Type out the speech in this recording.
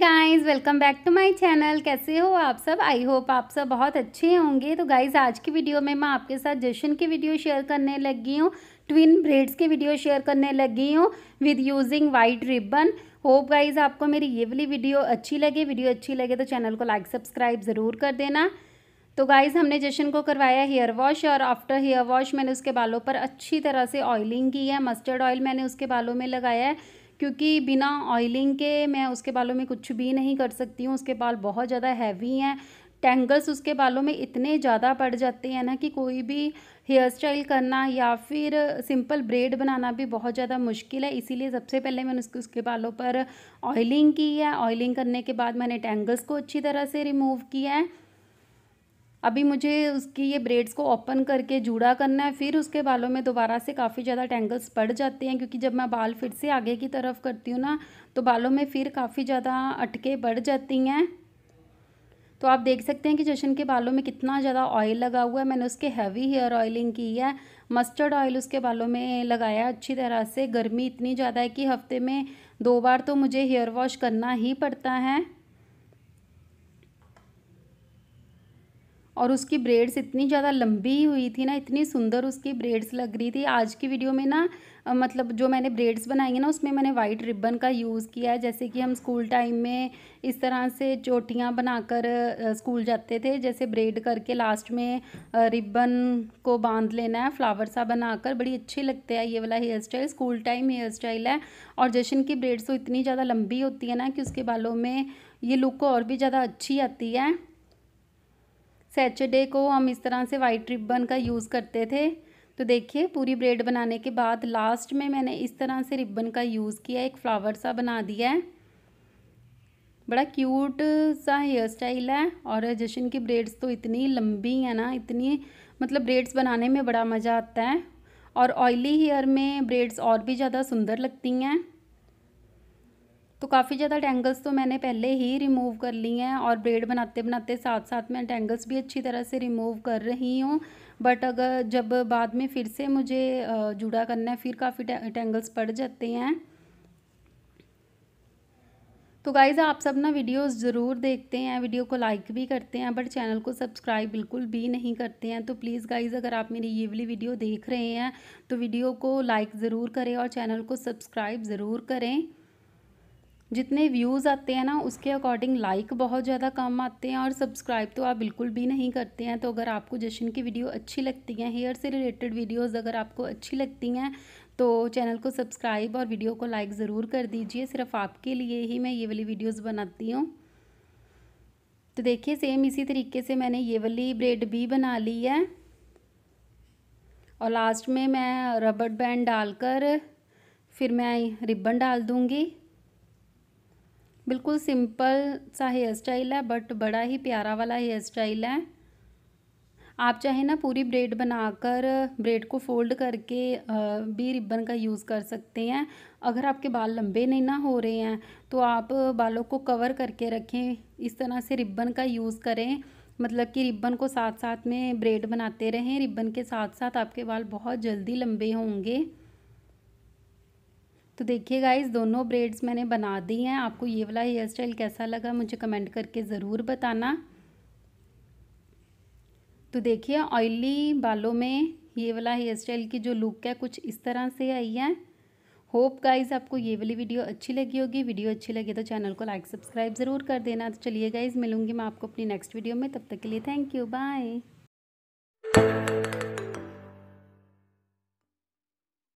guys welcome back to my channel कैसे हो आप सब आई होप आप सब बहुत अच्छे होंगे तो गाइस आज की वीडियो में मैं आपके साथ जशन की वीडियो शेयर करने लगी हूँ ट्विन ब्रेड्स की वीडियो शेयर करने लगी हूँ with using white ribbon hope guys आपको मेरी ये वाली वीडियो अच्छी लगे वीडियो अच्छी लगे तो चैनल को लाइक सब्सक्राइब ज़रूर कर देना तो गाइज़ हमने जशन को करवाया हेयर वॉश और आफ्टर हेयर वॉश मैंने उसके बालों पर अच्छी तरह से ऑयलिंग की है मस्टर्ड ऑयल मैंने उसके बालों में लगाया है क्योंकि बिना ऑयलिंग के मैं उसके बालों में कुछ भी नहीं कर सकती हूँ उसके बाल बहुत ज़्यादा हैवी हैं टेंगल्स उसके बालों में इतने ज़्यादा पड़ जाते हैं ना कि कोई भी हेयर स्टाइल करना या फिर सिंपल ब्रेड बनाना भी बहुत ज़्यादा मुश्किल है इसीलिए सबसे पहले मैंने उसके उसके बालों पर ऑयलिंग की है ऑयलिंग करने के बाद मैंने टेंगल्स को अच्छी तरह से रिमूव किया है अभी मुझे उसकी ये ब्रेड्स को ओपन करके जूड़ा करना है फिर उसके बालों में दोबारा से काफ़ी ज़्यादा टेंगल्स पड़ जाते हैं क्योंकि जब मैं बाल फिर से आगे की तरफ करती हूँ ना तो बालों में फिर काफ़ी ज़्यादा अटके बढ़ जाती हैं तो आप देख सकते हैं कि जशन के बालों में कितना ज़्यादा ऑयल लगा हुआ है मैंने उसके हैवी हेयर ऑयलिंग की है मस्टर्ड ऑयल उसके बालों में लगाया अच्छी तरह से गर्मी इतनी ज़्यादा है कि हफ्ते में दो बार तो मुझे हेयर वॉश करना ही पड़ता है और उसकी ब्रेड्स इतनी ज़्यादा लंबी हुई थी ना इतनी सुंदर उसकी ब्रेड्स लग रही थी आज की वीडियो में ना मतलब जो मैंने ब्रेड्स बनाई है ना उसमें मैंने वाइट रिबन का यूज़ किया है जैसे कि हम स्कूल टाइम में इस तरह से चोटियाँ बनाकर स्कूल जाते थे जैसे ब्रेड करके लास्ट में रिबन को बांध लेना है फ्लावर सा बनाकर बड़ी अच्छी लगते हैं ये वाला hairstyle school time hairstyle है और जशन की ब्रेड्स तो इतनी ज़्यादा लंबी होती है ना कि उसके बालों में ये लुक और भी ज़्यादा अच्छी आती है सैचरडे को हम इस तरह से वाइट रिबन का यूज़ करते थे तो देखिए पूरी ब्रेड बनाने के बाद लास्ट में मैंने इस तरह से रिबन का यूज़ किया एक फ्लावर सा बना दिया है बड़ा क्यूट सा हेयर स्टाइल है और जशन की ब्रेड्स तो इतनी लंबी है ना इतनी मतलब ब्रेड्स बनाने में बड़ा मज़ा आता है और ऑयली हेयर में ब्रेड्स और भी ज़्यादा सुंदर लगती हैं तो काफ़ी ज़्यादा टेंगल्स तो मैंने पहले ही रिमूव कर ली हैं और ब्रेड बनाते बनाते साथ साथ मैं टेंगल्स भी अच्छी तरह से रिमूव कर रही हूँ बट अगर जब बाद में फिर से मुझे जुड़ा करना है फिर काफ़ी टेंगल्स पड़ जाते हैं तो गाइज़ आप सब ना वीडियोस ज़रूर देखते हैं वीडियो को लाइक भी करते हैं बट चैनल को सब्सक्राइब बिल्कुल भी नहीं करते हैं तो प्लीज़ गाइज़ अगर आप मेरी ये वाली वीडियो देख रहे हैं तो वीडियो को लाइक ज़रूर करें और चैनल को सब्सक्राइब ज़रूर करें जितने व्यूज़ आते हैं ना उसके अकॉर्डिंग लाइक बहुत ज़्यादा कम आते हैं और सब्सक्राइब तो आप बिल्कुल भी नहीं करते हैं तो अगर आपको जश्न की वीडियो अच्छी लगती हैं हेयर से रिलेटेड वीडियोज़ अगर आपको अच्छी लगती हैं तो चैनल को सब्सक्राइब और वीडियो को लाइक ज़रूर कर दीजिए सिर्फ आपके लिए ही मैं ये वाली वीडियोज़ बनाती हूँ तो देखिए सेम इसी तरीके से मैंने ये वाली ब्रेड भी बना ली है और लास्ट में मैं रबड़ बैंड डालकर फिर मैं रिबन डाल दूँगी बिल्कुल सिंपल सा हेयर स्टाइल है बट बड़ा ही प्यारा वाला हेयर स्टाइल है आप चाहे ना पूरी ब्रेड बनाकर ब्रेड को फोल्ड करके भी रिबन का यूज़ कर सकते हैं अगर आपके बाल लंबे नहीं ना हो रहे हैं तो आप बालों को कवर करके रखें इस तरह से रिबन का यूज़ करें मतलब कि रिबन को साथ साथ में ब्रेड बनाते रहें रिबन के साथ साथ आपके बाल बहुत जल्दी लंबे होंगे तो देखिए गाइज दोनों ब्रेड्स मैंने बना दी हैं आपको ये वाला हेयर स्टाइल कैसा लगा मुझे कमेंट करके ज़रूर बताना तो देखिए ऑयली बालों में ये वाला हेयर स्टाइल की जो लुक है कुछ इस तरह से आई है होप गाइज आपको ये वाली वीडियो अच्छी लगी होगी वीडियो अच्छी लगी तो चैनल को लाइक सब्सक्राइब ज़रूर कर देना तो चलिए गाइज मिलूंगी मैं आपको अपनी नेक्स्ट वीडियो में तब तक के लिए थैंक यू बाय